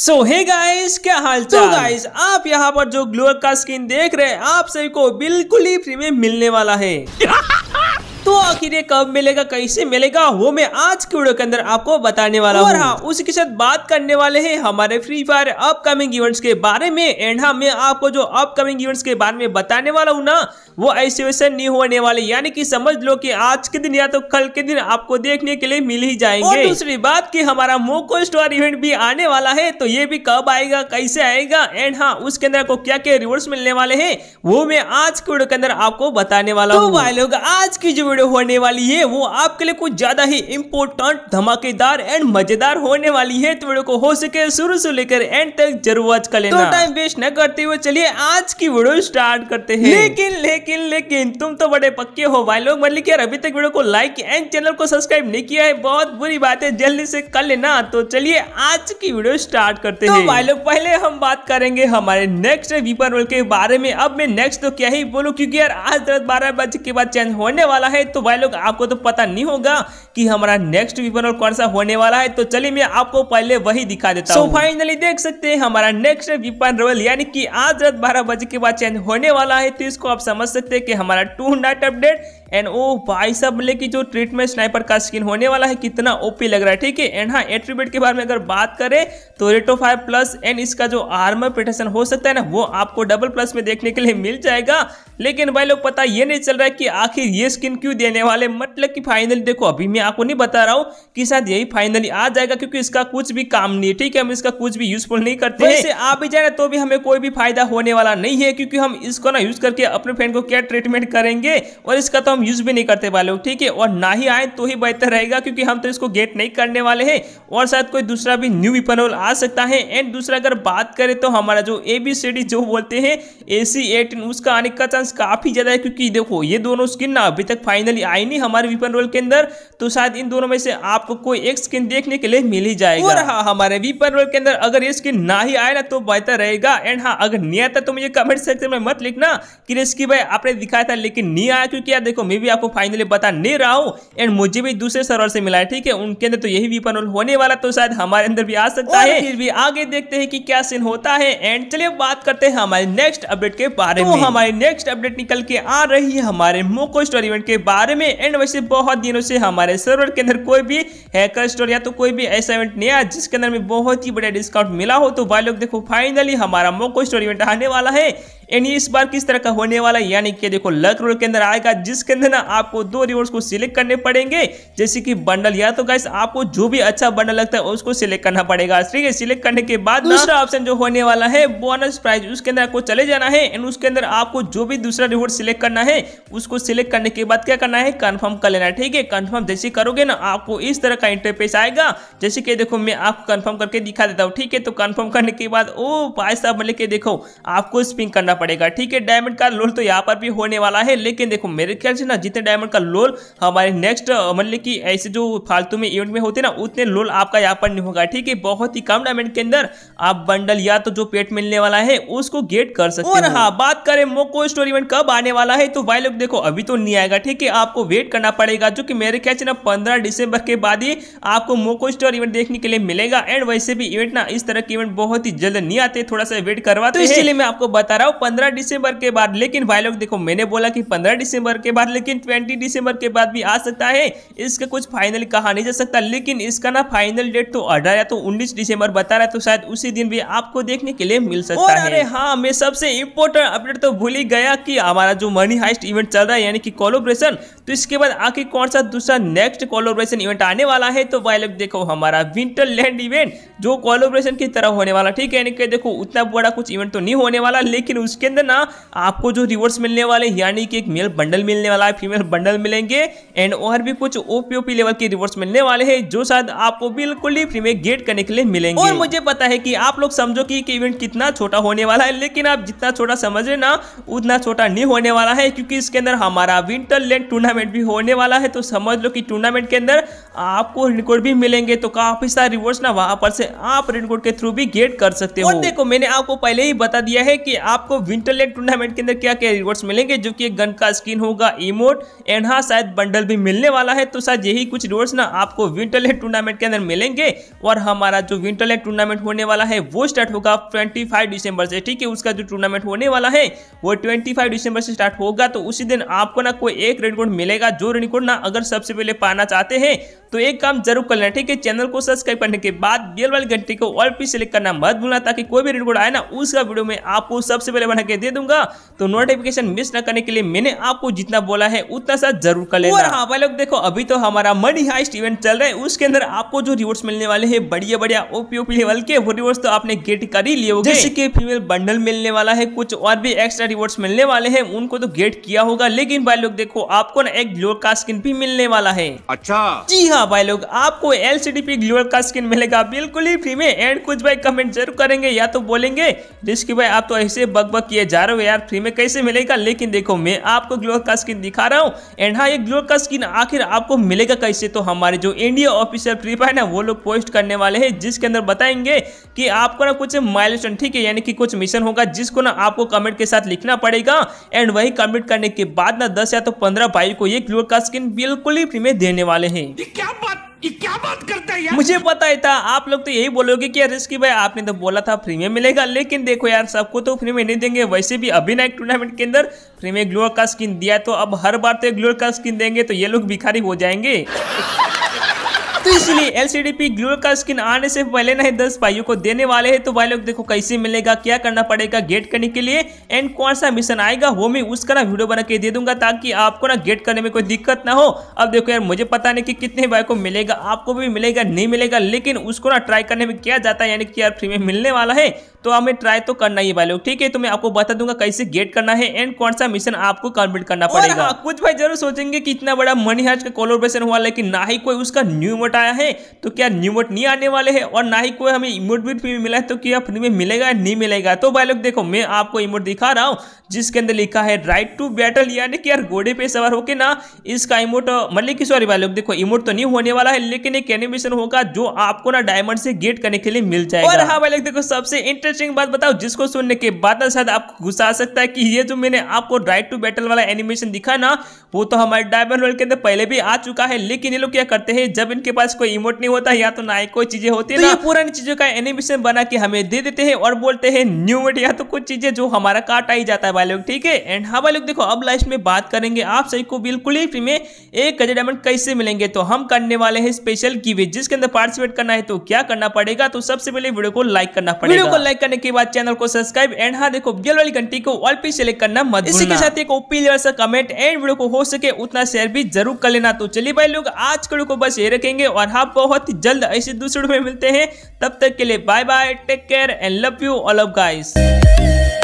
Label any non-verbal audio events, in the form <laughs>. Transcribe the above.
सो hey guys क्या हाल चाल तो गाइस आप यहाँ पर जो ग्लोअर का स्किन देख रहे हैं आप सभी को बिल्कुल ही फ्री में मिलने वाला है <laughs> तो आखिर ये कब मिलेगा कैसे मिलेगा वो मैं आज की वीडियो के अंदर आपको बताने वाला हूँ हाँ उसी के साथ बात करने वाले हैं हमारे फ्री फायर अपकमिंग इवेंट्स के बारे में एंड हाँ मैं आपको जो अपकमिंग इवेंट्स के बारे में बताने वाला हूँ ना वो ऐसे वैसे नहीं होने वाले यानी कि समझ लो कि आज के दिन या तो कल के दिन आपको देखने के लिए मिल ही जाएंगे और दूसरी बात कि हमारा मोको स्टोर इवेंट भी आने वाला है तो ये भी कब आएगा कैसे आएगा एंड हाँ उसके अंदर आपको क्या क्या रिवॉर्ड्स मिलने वाले हैं वो मैं आज के वीडियो के अंदर आपको बताने वाला तो हूँ भाई लोग आज की जो वीडियो होने वाली है वो आपके लिए कुछ ज़्यादा ही इम्पोर्टेंट धमाकेदार एंड मजेदार होने वाली है तो वीडियो को हो सके शुरू से लेकर एंड तक जरूर वॉच कर लेना तो टाइम वेस्ट न करते हुए चलिए आज की वीडियो स्टार्ट करते हैं लेकिन लेकिन लेकिन तुम तो बड़े पक्के हो भाई लोग मतलब यार अभी तक वीडियो को लाइक एंड चैनल को सब्सक्राइब नहीं किया है बहुत बुरी बात है जल्दी से कर लेना तो चलिए आज की वीडियो स्टार्ट करते तो हैं भाई लोग पहले हम बात करेंगे हमारे नेक्स्ट वीपर वर्ल्ड के बारे में अब मैं नेक्स्ट तो क्या ही बोलूँ क्यूँकी यार आज दस बारह बजे के बाद चेंज होने वाला है है तो भाई लोग आपको तो पता नहीं होगा कि हमारा नेक्स्ट वीपनल कौन सा होने वाला है तो चलिए मैं आपको पहले वही दिखा देता हूँ so, फाइनली देख सकते हैं हमारा नेक्स्ट विपन रोल यानी कि आज रात बारह बजे के बाद चेंज होने वाला है तो इसको आप समझ सकते हैं कि हमारा tonight update and oh oh, भाई साहब बोले कि जो ट्रीटमेंट स्नाइपर का स्किन होने वाला है कितना ओपी लग रहा है ठीक है एंड हाँ एट्रीब्यूट के बारे में अगर बात करें तो रेटो फाइव प्लस एंड इसका जो आर्मर प्रोटेक्शन हो सकता है ना वो आपको डबल प्लस में देखने के लिए मिल जाएगा लेकिन भाई लोग पता ये नहीं चल रहा है कि आखिर ये स्किन क्यों देने वाले मतलब कि फाइनली देखो अभी मैं आपको नहीं बता रहा हूँ कि शायद यही फाइनली आ जाएगा क्योंकि इसका कुछ भी काम नहीं है ठीक है हम इसका कुछ भी यूजफुल नहीं करते हैं आप भी जाए तो भी हमें कोई भी फायदा होने वाला नहीं है क्योंकि हम इसको ना यूज करके अपने फ्रेंड को क्या ट्रीटमेंट करेंगे और इसका तो हम हम यूज़ भी नहीं करते वाले लोग ठीक है और ना ही आए तो ही बेहतर रहेगा क्योंकि हम तो इसको गेट नहीं करने वाले हैं और शायद कोई दूसरा भी न्यू इथेनॉल आ सकता है एंड दूसरा अगर बात करें तो हमारा जो ए बी सी डी जो बोलते हैं ए सी एटीन उसका आने का चांस काफ़ी ज़्यादा है क्योंकि देखो ये दोनों स्किन ना अभी तक फाइनली आई नहीं हमारे वीपन रोल के अंदर तो शायद इन दोनों में से आपको कोई एक स्किन देखने के लिए मिल ही जाएगा हाँ हमारे वीपन रोल के अंदर अगर ये स्किन ना ही आए ना तो बेहतर रहेगा एंड हाँ अगर नहीं आता तो मुझे कमेंट सेक्शन में मत लिखना कि रिस्की भाई आपने दिखाया था लेकिन नहीं आया क्योंकि यार देखो मैं भी आपको फाइनली बता नहीं रहा हूँ एंड मुझे भी दूसरे सर्वर से मिला है ठीक है उनके अंदर तो यही वीपन रोल होने वाला तो शायद हमारे अंदर भी आ सकता है फिर भी आगे देखते हैं कि क्या सीन होता है एंड चलिए बात करते हैं हमारे नेक्स्ट अपडेट के बारे तो में हमारे नेक्स्ट अपडेट निकल के आ रही है हमारे मोको स्टोर इवेंट के बारे में एंड वैसे बहुत दिनों से हमारे सर्वर के अंदर कोई भी हैकर स्टोर या तो कोई भी ऐसा इवेंट नहीं आया जिसके अंदर में बहुत ही बड़ा डिस्काउंट मिला हो तो भाई लोग देखो फाइनली हमारा मोको स्टोर इवेंट आने वाला है ये इस बार किस तरह का होने वाला यानी कि देखो लक रोल के अंदर आएगा जिसके अंदर ना आपको दो रिवॉर्ड को सिलेक्ट करने पड़ेंगे जैसे कि बंडल या तो गाइस आपको जो भी अच्छा बंडल लगता है उसको सिलेक्ट करना पड़ेगा ठीक है सिलेक्ट करने के बाद दूसरा ऑप्शन जो होने वाला है बोनस प्राइज उसके अंदर आपको चले जाना है एंड उसके अंदर आपको जो भी दूसरा रिवॉर्ड सिलेक्ट करना है उसको सिलेक्ट करने के बाद क्या करना है कन्फर्म कर लेना है ठीक है कन्फर्म जैसे करोगे ना आपको इस तरह का इंटरफेस आएगा जैसे कि देखो मैं आपको कन्फर्म करके दिखा देता हूँ ठीक है तो कन्फर्म करने के बाद ओ भाई साहब लेके देखो आपको स्पिंग करना पड़ेगा ठीक है डायमंड का लोल तो यहाँ पर भी होने वाला है लेकिन देखो मेरे ख्याल से ना जितने डायमंड का लोल हमारे नेक्स्ट मतलब की ऐसे जो फालतू में इवेंट में होते ना उतने लोल आपका यहाँ पर नहीं होगा ठीक है बहुत ही कम डायमंड के अंदर आप बंडल या तो जो पेट मिलने वाला है उसको गेट कर सकते और हाँ बात करें मोको स्टोर इवेंट कब आने वाला है तो भाई लोग देखो अभी तो नहीं आएगा ठीक है आपको वेट करना पड़ेगा जो कि मेरे ख्याल से ना पंद्रह दिसंबर के बाद ही आपको मोको स्टोर इवेंट देखने के लिए मिलेगा एंड वैसे भी इवेंट ना इस तरह के इवेंट बहुत ही जल्द नहीं आते थोड़ा सा वेट करवा तो इसलिए मैं आपको बता रहा हूँ पंद्रह दिसंबर के बाद लेकिन भाई लोग देखो मैंने बोला कि पंद्रह दिसंबर के बाद लेकिन ट्वेंटी दिसंबर के बाद भी आ सकता है इसका कुछ फाइनल कहा नहीं जा सकता लेकिन इसका ना फाइनल डेट तो अठारह या तो उन्नीस दिसंबर बता रहा है तो शायद उसी दिन भी आपको देखने के लिए मिल सकता और है अरे हाँ मैं सबसे इम्पोर्टेंट अपडेट तो भूल ही गया कि हमारा जो मनी हाइस्ट इवेंट चल रहा है यानी कि कॉलोब्रेशन तो इसके बाद आखिर कौन सा दूसरा नेक्स्ट कॉलोब्रेशन इवेंट आने वाला है तो भाई लोग देखो हमारा विंटर लैंड इवेंट जो कॉलोब्रेशन की तरह होने वाला ठीक है यानी कि देखो उतना बड़ा कुछ इवेंट तो नहीं होने वाला लेकिन उसके अंदर ना आपको जो रिवर्स मिलने वाले यानी कि एक मेल बंडल मिलने वाला है फीमेल बंडल मिलेंगे एंड और भी कुछ ओपीओपी लेवल के रिवर्स मिलने वाले हैं जो शायद आपको बिल्कुल ही फ्री में गेट करने के लिए मिलेंगे और मुझे पता है कि आप लोग समझो कि इवेंट कितना छोटा होने वाला है लेकिन आप जितना छोटा समझ रहे ना उतना छोटा नहीं होने वाला है क्योंकि इसके अंदर हमारा विंटर लैंड टूर्नामेंट भी होने वाला है तो समझ लो कि टूर्नामेंट के अंदर आपको रिनकोड भी मिलेंगे तो काफी सारे रिवॉर्ड्स ना वहां पर से आप रिनकोड के थ्रू भी गेट कर सकते हो देखो मैंने आपको पहले ही बता दिया है कि आपको विंटर लेग टूर्नामेंट के अंदर क्या क्या रिवॉर्ड्स मिलेंगे जो कि गन का स्किन होगा इमोट एंड हाँ शायद बंडल भी मिलने वाला है तो शायद यही कुछ रिवॉर्ड्स ना आपको विंटर लेग टूर्नामेंट के अंदर मिलेंगे और हमारा जो विंटर लेग टूर्नामेंट होने वाला है वो स्टार्ट होगा ट्वेंटी दिसंबर से ठीक है उसका जो टूर्नामेंट होने वाला है वो ट्वेंटी दिसंबर से स्टार्ट होगा तो उसी दिन आपको ना कोई एक रेनकोट मिलेगा जो रेनकोट ना अगर सबसे पहले पाना चाहते हैं तो एक काम जरूर कर लेना ठीक है चैनल को सब्सक्राइब करने के बाद बेल वाली घंटी को ऑल पी सेलेक्ट करना मत भूलना ताकि कोई भी रिकॉर्ड आए ना उसका वीडियो में आपको सबसे पहले बना के दे दूंगा तो नोटिफिकेशन मिस न करने के लिए मैंने आपको जितना बोला है उतना सा जरूर कर लेना हाँ भाई लोग देखो अभी तो हमारा मनी हाइस्ट इवेंट चल रहा है उसके अंदर आपको जो रिवॉर्ड्स मिलने वाले हैं बढ़िया बढ़िया ओपी ओपी लेवल के वो रिवॉर्ड्स तो आपने गेट कर ही लिए जैसे कि फीमेल बंडल मिलने वाला है कुछ और भी एक्स्ट्रा रिवॉर्ड्स मिलने वाले हैं उनको तो गेट किया होगा लेकिन भाई लोग देखो आपको ना एक ग्लोर का स्किन भी मिलने वाला है अच्छा जी हाँ हाँ भाई लोग आपको एल सी डी पी ग्लोअर का स्किन मिलेगा बिल्कुल ही फ्री में एंड कुछ भाई कमेंट जरूर करेंगे या तो बोलेंगे जिसकी भाई आप तो ऐसे बग बग किए जा रहे हो यार फ्री में कैसे मिलेगा लेकिन देखो मैं आपको ग्लोअर का स्किन दिखा रहा हूँ एंड हाँ ये ग्लोअर का स्किन आखिर आपको मिलेगा कैसे तो हमारे जो इंडिया ऑफिसियल फ्री फायर ना वो लोग पोस्ट करने वाले हैं जिसके अंदर बताएंगे कि आपको ना कुछ माइल ठीक है यानी कि कुछ मिशन होगा जिसको ना आपको कमेंट के साथ लिखना पड़ेगा एंड वही कमेंट करने के बाद ना दस या तो पंद्रह भाई को ये ग्लोअर का स्किन बिल्कुल ही फ्री में देने वाले हैं क्या ये क्या बात करता है यार मुझे पता ही था आप लोग तो यही बोलोगे कि यार रिस्की भाई आपने तो बोला था फ्री में मिलेगा लेकिन देखो यार सबको तो फ्री में नहीं देंगे वैसे भी अभी ना एक टूर्नामेंट के अंदर फ्री में ग्लोअर का स्किन दिया तो अब हर बार तो ग्लोअर का स्किन देंगे तो ये लोग भिखारी हो जाएंगे तो इसलिए एलसीडी ग्लू का स्किन आने से पहले नहीं दस भाइयों को देने वाले हैं तो भाई लोग देखो कैसे मिलेगा क्या करना पड़ेगा गेट करने के लिए एंड कौन सा मिशन आएगा वो मैं उसका ना वीडियो बना के दे दूंगा ताकि आपको ना गेट करने में कोई दिक्कत ना हो अब देखो यार मुझे पता नहीं कि कितने भाई को मिलेगा आपको भी मिलेगा नहीं मिलेगा लेकिन उसको ना ट्राई करने में क्या जाता है यानी कि यार फ्री में मिलने वाला है तो हमें ट्राई तो करना ही भाई लोग ठीक है तो मैं आपको बता दूंगा कैसे गेट करना है एंड कौन सा मिशन आपको कम्प्लीट करना हाँ, पड़ेगा कुछ भाई जरूर सोचेंगे कि इतना बड़ा मनी हार्ज का कॉलोबेशन हुआ लेकिन ना ही कोई उसका न्यू मोड इमोट आया है तो क्या न्यू मोट नहीं आने वाले हैं और ना ही कोई हमें इमोट भी मिला है तो क्या फ्री में मिलेगा या नहीं मिलेगा तो भाई लोग देखो मैं आपको इमोट दिखा रहा हूँ जिसके अंदर लिखा है राइट टू बैटल यानी कि यार घोड़े पे सवार होकर ना इसका इमोट मतलब कि सॉरी भाई लोग देखो इमोट तो नहीं होने वाला है लेकिन एक एनिमेशन होगा जो आपको ना डायमंड से गेट करने के लिए मिल जाएगा और हाँ भाई लोग देखो सबसे इंटरेस्टिंग बात बताओ जिसको सुनने के बाद ना शायद आपको गुस्सा आ सकता है कि ये जो मैंने आपको राइट टू बैटल वाला एनिमेशन दिखा ना वो तो हमारे डायमंड वर्ल्ड के अंदर पहले भी आ चुका है लेकिन ये लोग क्या करते हैं जब इनके पास पास कोई इमोट नहीं होता या तो ना ही कोई चीजें होती है तो ये पुरानी चीजों का एनिमेशन बना के हमें दे देते हैं और बोलते हैं न्यू मोट या तो कुछ चीजें जो हमारा काट आई जाता है भाई लोग ठीक है एंड हाँ भाई लोग देखो अब लास्ट में बात करेंगे आप सभी को बिल्कुल ही फ्री में एक हजार डायमंड कैसे मिलेंगे तो हम करने वाले हैं स्पेशल गिवे जिसके अंदर पार्टिसिपेट करना है तो क्या करना पड़ेगा तो सबसे पहले वीडियो को लाइक करना पड़ेगा वीडियो को लाइक करने के बाद चैनल को सब्सक्राइब एंड हाँ देखो बेल वाली घंटी को ऑल पे सेलेक्ट करना मत इसी के साथ एक ओपी लेवल सा कमेंट एंड वीडियो को हो सके उतना शेयर भी जरूर कर लेना तो चलिए भाई लोग आज को बस ये रखेंगे और हम बहुत जल्द ऐसे दूसरे में मिलते हैं तब तक के लिए bye bye take care and love you all of guys